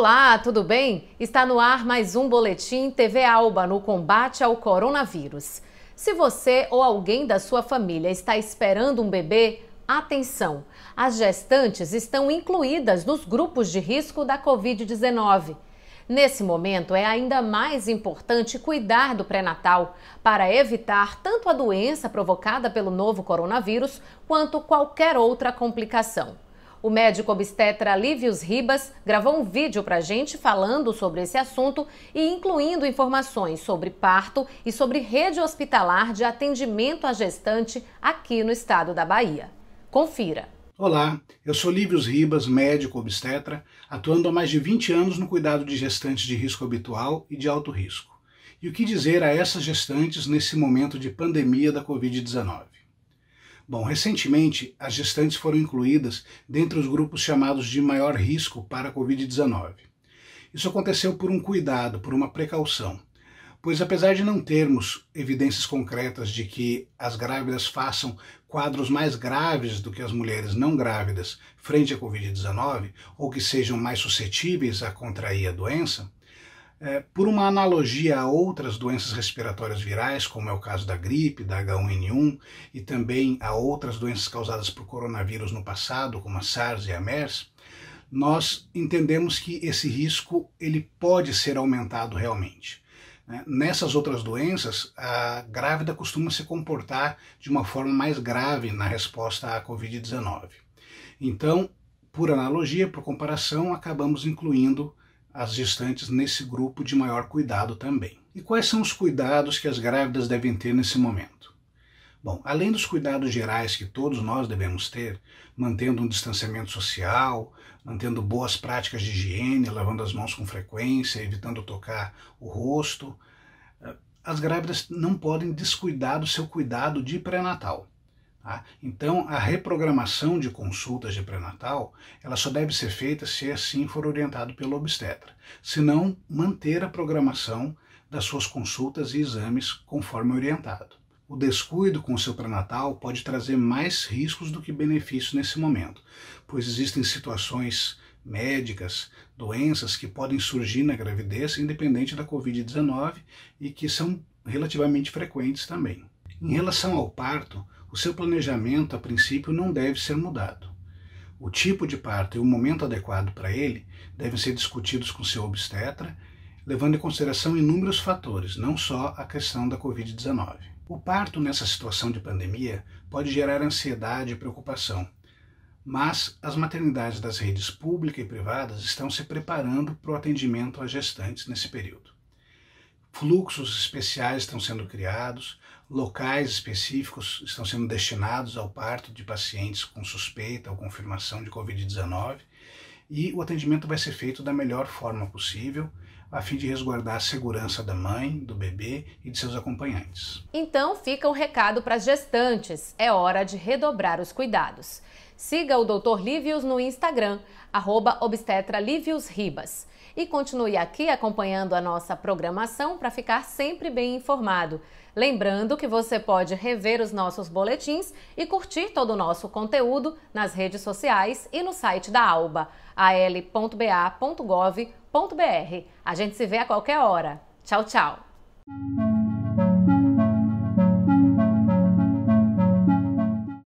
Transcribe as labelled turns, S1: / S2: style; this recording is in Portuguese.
S1: Olá, tudo bem? Está no ar mais um boletim TV Alba no combate ao coronavírus. Se você ou alguém da sua família está esperando um bebê, atenção! As gestantes estão incluídas nos grupos de risco da Covid-19. Nesse momento, é ainda mais importante cuidar do pré-natal para evitar tanto a doença provocada pelo novo coronavírus quanto qualquer outra complicação. O médico obstetra Lívios Ribas gravou um vídeo para a gente falando sobre esse assunto e incluindo informações sobre parto e sobre rede hospitalar de atendimento à gestante aqui no estado da Bahia. Confira.
S2: Olá, eu sou Lívios Ribas, médico obstetra, atuando há mais de 20 anos no cuidado de gestantes de risco habitual e de alto risco. E o que dizer a essas gestantes nesse momento de pandemia da Covid-19? Bom, recentemente, as gestantes foram incluídas dentre os grupos chamados de maior risco para a Covid-19. Isso aconteceu por um cuidado, por uma precaução, pois apesar de não termos evidências concretas de que as grávidas façam quadros mais graves do que as mulheres não grávidas frente à Covid-19, ou que sejam mais suscetíveis a contrair a doença, é, por uma analogia a outras doenças respiratórias virais, como é o caso da gripe, da H1N1, e também a outras doenças causadas por coronavírus no passado, como a SARS e a MERS, nós entendemos que esse risco ele pode ser aumentado realmente. Né? Nessas outras doenças, a grávida costuma se comportar de uma forma mais grave na resposta à Covid-19. Então, por analogia, por comparação, acabamos incluindo as gestantes nesse grupo de maior cuidado também. E quais são os cuidados que as grávidas devem ter nesse momento? Bom, além dos cuidados gerais que todos nós devemos ter, mantendo um distanciamento social, mantendo boas práticas de higiene, lavando as mãos com frequência, evitando tocar o rosto, eh, as grávidas não podem descuidar do seu cuidado de pré-natal. Tá? Então, a reprogramação de consultas de pré-natal, ela só deve ser feita se assim for orientado pelo obstetra. Se não, manter a programação das suas consultas e exames conforme orientado. O descuido com o seu pré-natal pode trazer mais riscos do que benefícios nesse momento, pois existem situações médicas, doenças que podem surgir na gravidez, independente da Covid-19, e que são relativamente frequentes também. Em relação ao parto, o seu planejamento, a princípio, não deve ser mudado. O tipo de parto e o momento adequado para ele devem ser discutidos com seu obstetra, levando em consideração inúmeros fatores, não só a questão da Covid-19. O parto nessa situação de pandemia pode gerar ansiedade e preocupação, mas as maternidades das redes pública e privadas estão se preparando para o atendimento às gestantes nesse período. Fluxos especiais estão sendo criados, locais específicos estão sendo destinados ao parto de pacientes com suspeita ou confirmação de Covid-19 e o atendimento vai ser feito da melhor forma possível, a fim de resguardar a segurança da mãe, do bebê e de seus acompanhantes.
S1: Então fica o um recado para as gestantes: é hora de redobrar os cuidados. Siga o Dr. Lívios no Instagram, @obstetralíviosribas E continue aqui acompanhando a nossa programação para ficar sempre bem informado. Lembrando que você pode rever os nossos boletins e curtir todo o nosso conteúdo nas redes sociais e no site da ALBA, al.ba.gov.br br A gente se vê a qualquer hora. Tchau, tchau!